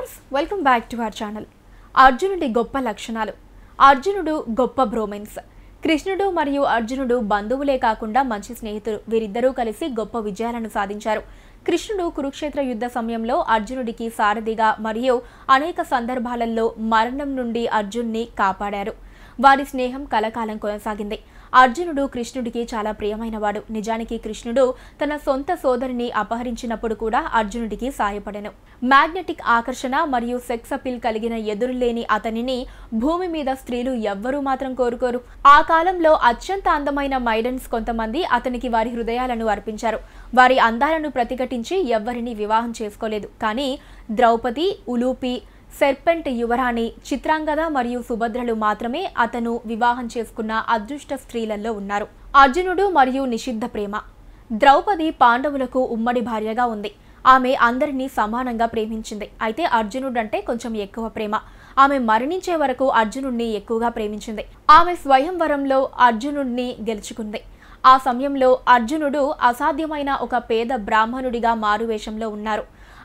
friends welcome back to our channel అర్జునుడి గొప్ప లక్షణాలు అర్జునుడు గొప్ప బ్రోమెన్స్ కృష్ణుడు మరియు అర్జునుడు బంధువులే కాకుండా మంచి స్నేహితులు వీరిద్దరూ కలిసి గొప్ప విజయాలను సాధించారు కృష్ణుడు కురుక్షేత్ర యుద్ధ సమయంలో అర్జునుడికి సారథిగా మరియు అనేక సందర్భాలలో మరణం నుండి అర్జున్ని కాపాడారు వారి స్నేహం కలకాలం కొనసాగింది అర్జునుడు కృష్ణుడికి చాలా ప్రియమైనవాడు నిజానికి కృష్ణుడు తన సొంత సోదరిని అపహరించినప్పుడు కూడా అర్జునుడికి సాయపడెను మ్యాగ్నెటిక్ ఆకర్షణ మరియు సెక్స్ అపీల్ కలిగిన ఎదురులేని అతనిని భూమి మీద స్త్రీలు ఎవ్వరూ మాత్రం కోరుకోరు ఆ కాలంలో అత్యంత అందమైన మైడన్స్ కొంతమంది అతనికి వారి హృదయాలను అర్పించారు వారి అందాలను ప్రతిఘటించి ఎవ్వరిని వివాహం చేసుకోలేదు కానీ ద్రౌపది ఉలూపి సెర్పెంట్ యువరాణి చిత్రాంగద మరియు సుభద్రలు మాత్రమే అతను వివాహం చేసుకున్న అదృష్ట స్త్రీలలో ఉన్నారు అర్జునుడు మరియు నిషిద్ధ ప్రేమ ద్రౌపది పాండవులకు ఉమ్మడి భార్యగా ఉంది ఆమె అందరినీ సమానంగా ప్రేమించింది అయితే అర్జునుడంటే కొంచెం ఎక్కువ ప్రేమ ఆమె మరణించే వరకు అర్జునుడిని ఎక్కువగా ప్రేమించింది ఆమె స్వయంవరంలో అర్జునుడిని గెలుచుకుంది ఆ సమయంలో అర్జునుడు అసాధ్యమైన ఒక పేద బ్రాహ్మణుడిగా మారువేషంలో ఉన్నారు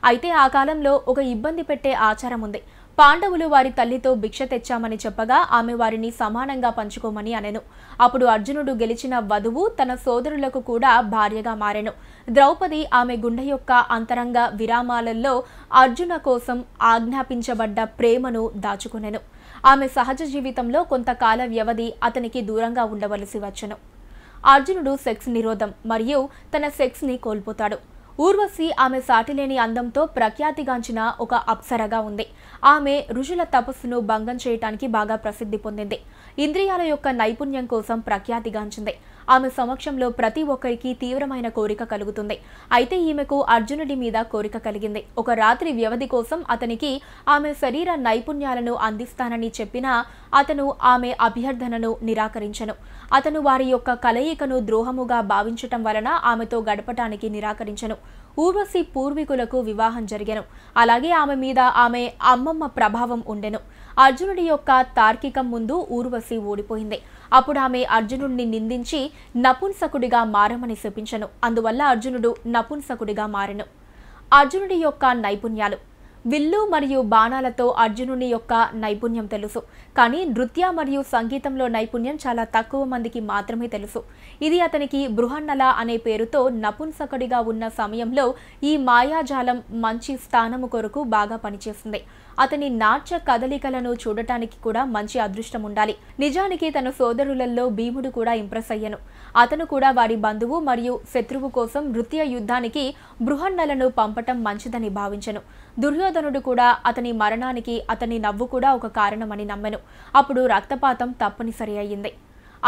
అయితే ఆ కాలంలో ఒక ఇబ్బంది పెట్టే ఆచారం ఉంది పాండవులు వారి తల్లితో భిక్ష తెచ్చామని చెప్పగా ఆమె వారిని సమానంగా పంచుకోమని అనెను అప్పుడు అర్జునుడు గెలిచిన వధువు తన సోదరులకు కూడా భార్యగా మారెను ద్రౌపది ఆమె గుండె యొక్క అంతరంగ విరామాలలో అర్జున కోసం ఆజ్ఞాపించబడ్డ ప్రేమను దాచుకునెను ఆమె సహజ జీవితంలో కొంతకాల వ్యవధి అతనికి దూరంగా ఉండవలసి వచ్చెను అర్జునుడు సెక్స్ నిరోధం మరియు తన సెక్స్ని కోల్పోతాడు ఊర్వశి ఆమె సాటిలేని అందంతో ప్రఖ్యాతిగాంచిన ఒక అప్సరగా ఉంది ఆమె ఋషుల తపస్సును భంగం చేయటానికి బాగా ప్రసిద్ధి పొందింది ఇంద్రియాల యొక్క నైపుణ్యం కోసం ప్రఖ్యాతిగాంచింది ఆమె సమక్షంలో ప్రతి ఒక్కరికి తీవ్రమైన కోరిక కలుగుతుంది అయితే ఈమెకు అర్జునుడి మీద కోరిక కలిగింది ఒక రాత్రి వ్యవధి కోసం అతనికి ఆమె శరీర నైపుణ్యాలను అందిస్తానని చెప్పినా అతను ఆమె అభ్యర్థనను నిరాకరించను అతను వారి యొక్క కలయికను ద్రోహముగా భావించటం వలన ఆమెతో గడపటానికి నిరాకరించను ఊర్వశి పూర్వీకులకు వివాహం జరిగెను అలాగే ఆమె మీద ఆమె అమ్మమ్మ ప్రభావం ఉండెను అర్జునుడి యొక్క తార్కికం ముందు ఊర్వశి ఓడిపోయింది అప్పుడు ఆమె అర్జునుడిని నిందించి నపుంసకుడిగా మారమని శపించను అందువల్ల అర్జునుడు నపుంసకుడిగా మారెను అర్జునుడి యొక్క నైపుణ్యాలు విల్లు మరియు బాణాలతో అర్జునుని యొక్క నైపుణ్యం తెలుసు కానీ నృత్య మరియు సంగీతంలో నైపుణ్యం చాలా తక్కువ మందికి మాత్రమే తెలుసు ఇది అతనికి బృహన్నల అనే పేరుతో నపుంసకుడిగా ఉన్న సమయంలో ఈ మాయాజాలం మంచి స్థానము కొరకు బాగా పనిచేస్తుంది అతని నాట్య కదలికలను చూడటానికి కూడా మంచి అదృష్టం ఉండాలి నిజానికి తన సోదరులలో భీముడు కూడా ఇంప్రెస్ అయ్యను అతను కూడా వారి బంధువు మరియు శత్రువు కోసం నృత్య యుద్ధానికి బృహన్నలను పంపటం మంచిదని భావించను దుర్యోధ దుర్యోధనుడు కూడా అతని మరణానికి అతని నవ్వు కూడా ఒక కారణమని నమ్మెను అప్పుడు రక్తపాతం తప్పనిసరి అయ్యింది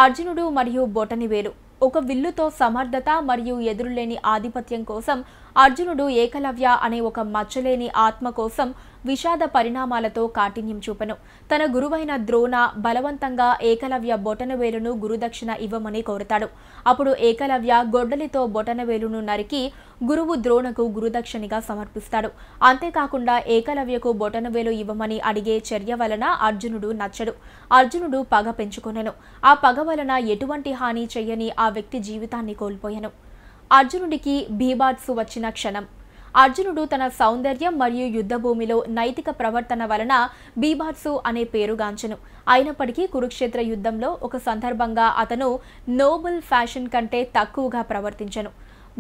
అర్జునుడు మరియు బొటనివేలు ఒక విల్లుతో సమర్థత మరియు ఎదురులేని ఆధిపత్యం కోసం అర్జునుడు ఏకలవ్య అనే ఒక మచ్చలేని ఆత్మ కోసం విషాద పరిణామాలతో కాఠిన్యం చూపెను తన గురువైన ద్రోణ బలవంతంగా ఏకలవ్య బొటనవేలును గురుదక్షిణ ఇవ్వమని కోరుతాడు అప్పుడు ఏకలవ్య గొడ్డలితో బొటనవేలును నరికి గురువు ద్రోణకు గురుదక్షిణిగా సమర్పిస్తాడు అంతేకాకుండా ఏకలవ్యకు బొటనవేలు ఇవ్వమని అడిగే చర్య వలన అర్జునుడు నచ్చడు అర్జునుడు పగ పెంచుకొనెను ఆ పగ వలన ఎటువంటి హాని చెయ్యని ఆ వ్యక్తి జీవితాన్ని కోల్పోయాను అర్జునుడికి భీబాట్సు వచ్చిన క్షణం అర్జునుడు తన సౌందర్యం మరియు యుద్ధభూమిలో నైతిక ప్రవర్తన వలన బీభాత్సు అనే పేరుగాంచను అయినప్పటికీ కురుక్షేత్ర యుద్ధంలో ఒక సందర్భంగా అతను నోబుల్ ఫ్యాషన్ కంటే తక్కువగా ప్రవర్తించను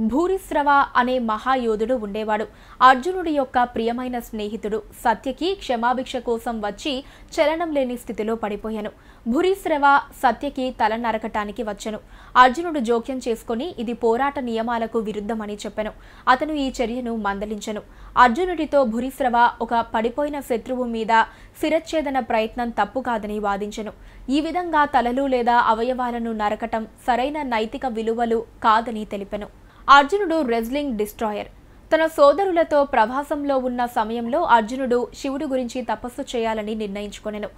భూరిశ్రవ అనే మహాయోధుడు ఉండేవాడు అర్జునుడి యొక్క ప్రియమైన స్నేహితుడు సత్యకి క్షమాభిక్ష కోసం వచ్చి చలనం లేని స్థితిలో పడిపోయాను భూరిశ్రవ సత్యకి తల నరకటానికి వచ్చను అర్జునుడు జోక్యం చేసుకుని ఇది పోరాట నియమాలకు విరుద్ధమని చెప్పను అతను ఈ చర్యను మందలించను అర్జునుడితో భూరిశ్రవ ఒక పడిపోయిన శత్రువు మీద శిరచ్ఛేదన ప్రయత్నం తప్పు కాదని వాదించను ఈ విధంగా తలలు లేదా అవయవాలను నరకటం సరైన నైతిక విలువలు కాదని తెలిపెను అర్జునుడు రెజ్లింగ్ డిస్ట్రాయర్ తన సోదరులతో ప్రవాసంలో ఉన్న సమయంలో అర్జునుడు శివుడు గురించి తపస్సు చేయాలని నిర్ణయించుకునేను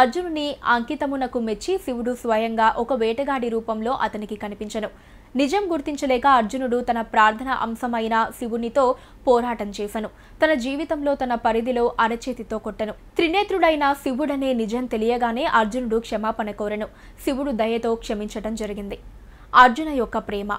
అర్జునుని అంకితమునకు మెచ్చి శివుడు స్వయంగా ఒక వేటగాడి రూపంలో అతనికి కనిపించను నిజం గుర్తించలేక అర్జునుడు తన ప్రార్థన అంశమైన శివునితో పోరాటం చేశాను తన జీవితంలో తన పరిధిలో అరచేతితో కొట్టను త్రినేత్రుడైన శివుడనే నిజం తెలియగానే అర్జునుడు క్షమాపణ కోరెను శివుడు దయతో క్షమించటం జరిగింది అర్జున యొక్క ప్రేమ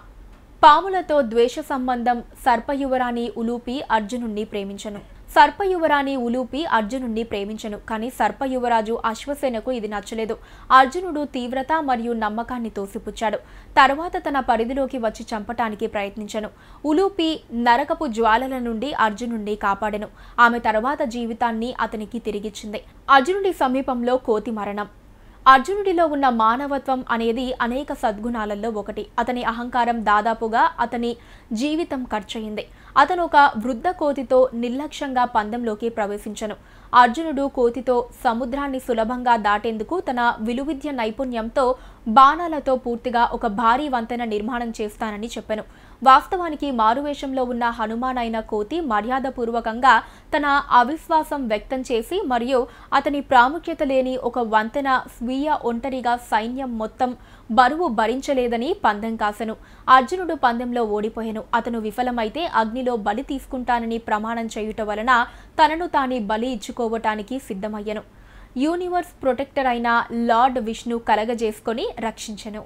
పాములతో ద్వేష సంబంధం సర్పయువరాని ఉలూపి అర్జునుణ్ణి ప్రేమించను సర్పయువరాణి ఉలూపి అర్జునుణ్ణి ప్రేమించను కానీ సర్పయువరాజు అశ్వసేనకు ఇది నచ్చలేదు అర్జునుడు తీవ్రత మరియు నమ్మకాన్ని తోసిపుచ్చాడు తర్వాత తన పరిధిలోకి వచ్చి చంపటానికి ప్రయత్నించను ఉలూపి నరకపు జ్వాలల నుండి అర్జునుణ్ణి కాపాడెను ఆమె తర్వాత జీవితాన్ని అతనికి తిరిగిచ్చింది అర్జునుడి సమీపంలో కోతి మరణం అర్జునుడిలో ఉన్న మానవత్వం అనేది అనేక సద్గుణాలలో ఒకటి అతని అహంకారం దాదాపుగా అతని జీవితం ఖర్చయింది అతను ఒక వృద్ధ కోతితో నిర్లక్ష్యంగా పందెంలోకి ప్రవేశించను అర్జునుడు కోతితో సముద్రాన్ని సులభంగా దాటేందుకు తన విలువిద్య నైపుణ్యంతో బాణాలతో పూర్తిగా ఒక భారీ వంతెన నిర్మాణం చేస్తానని చెప్పాను వాస్తవానికి మారువేషంలో ఉన్న హనుమానైన కోతి మర్యాదపూర్వకంగా తన అవిశ్వాసం వ్యక్తం చేసి మరియు అతని ప్రాముఖ్యత లేని ఒక వంతెన స్వీయ ఒంటరిగా సైన్యం మొత్తం బరువు భరించలేదని పందెం కాసెను అర్జునుడు పందెంలో ఓడిపోయాను అతను విఫలమైతే అగ్నిలో బలి తీసుకుంటానని ప్రమాణం చేయుట వలన తనను తానే బలి ఇచ్చుకు రక్షించుకోవటానికి సిద్ధమయ్యను యూనివర్స్ ప్రొటెక్టర్ అయిన లార్డ్ విష్ణు కలగజేసుకొని రక్షించెను